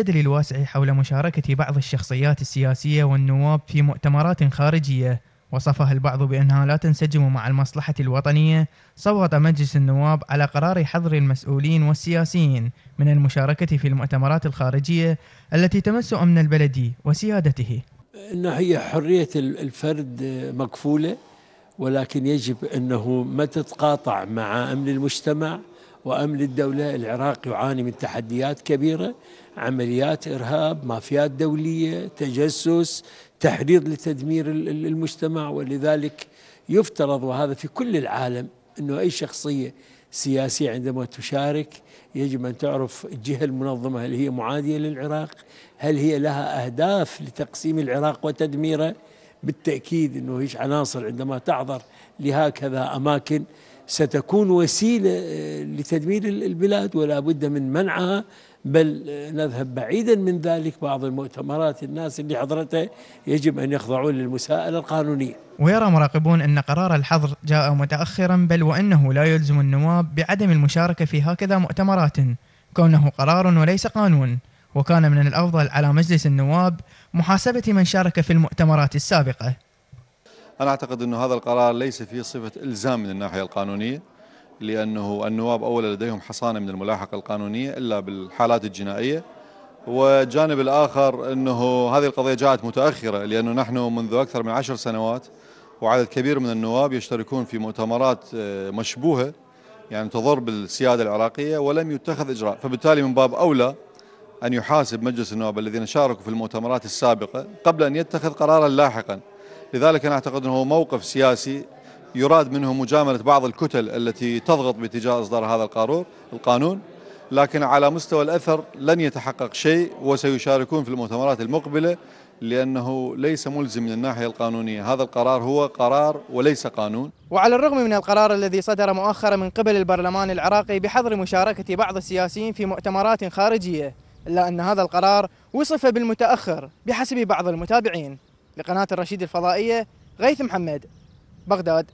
الجدل الواسع حول مشاركة بعض الشخصيات السياسية والنواب في مؤتمرات خارجية وصفها البعض بأنها لا تنسجم مع المصلحة الوطنية صوت مجلس النواب على قرار حظر المسؤولين والسياسيين من المشاركة في المؤتمرات الخارجية التي تمس أمن البلد وسيادته إن هي حرية الفرد مكفولة ولكن يجب أنه ما تتقاطع مع أمن المجتمع وأمن الدولة العراق يعاني من تحديات كبيرة عمليات إرهاب مافيات دولية تجسس تحريض لتدمير المجتمع ولذلك يفترض وهذا في كل العالم أنه أي شخصية سياسية عندما تشارك يجب أن تعرف الجهة المنظمة هل هي معادية للعراق هل هي لها أهداف لتقسيم العراق وتدميره بالتأكيد أنه هيش عناصر عندما تعذر لهكذا أماكن ستكون وسيلة آه، لتدمير البلاد ولا بد من منعها بل آه، نذهب بعيدا من ذلك بعض المؤتمرات الناس اللي حضرته يجب أن يخضعون للمساءلة القانونية ويرى مراقبون أن قرار الحظر جاء متأخرا بل وأنه لا يلزم النواب بعدم المشاركة في هكذا مؤتمرات كونه قرار وليس قانون وكان من الأفضل على مجلس النواب محاسبة من شارك في المؤتمرات السابقة أنا أعتقد انه هذا القرار ليس فيه صفة إلزام من الناحية القانونية لأنه النواب أولا لديهم حصانة من الملاحقة القانونية إلا بالحالات الجنائية والجانب الآخر أنه هذه القضية جاءت متأخرة لأنه نحن منذ أكثر من عشر سنوات وعدد كبير من النواب يشتركون في مؤتمرات آه، مشبوهة يعني تضر بالسيادة العراقية ولم يتخذ إجراء فبالتالي من باب أولى أن يحاسب مجلس النواب الذين شاركوا في المؤتمرات السابقة قبل أن يتخذ قرارا لاحقا لذلك أنا أعتقد أنه موقف سياسي يراد منه مجاملة بعض الكتل التي تضغط باتجاه إصدار هذا القرار القانون لكن على مستوى الأثر لن يتحقق شيء وسيشاركون في المؤتمرات المقبلة لأنه ليس ملزم من الناحية القانونية هذا القرار هو قرار وليس قانون وعلى الرغم من القرار الذي صدر مؤخرا من قبل البرلمان العراقي بحظر مشاركة بعض السياسيين في مؤتمرات خارجية إلا أن هذا القرار وصف بالمتأخر بحسب بعض المتابعين لقناة الرشيد الفضائية غيث محمد بغداد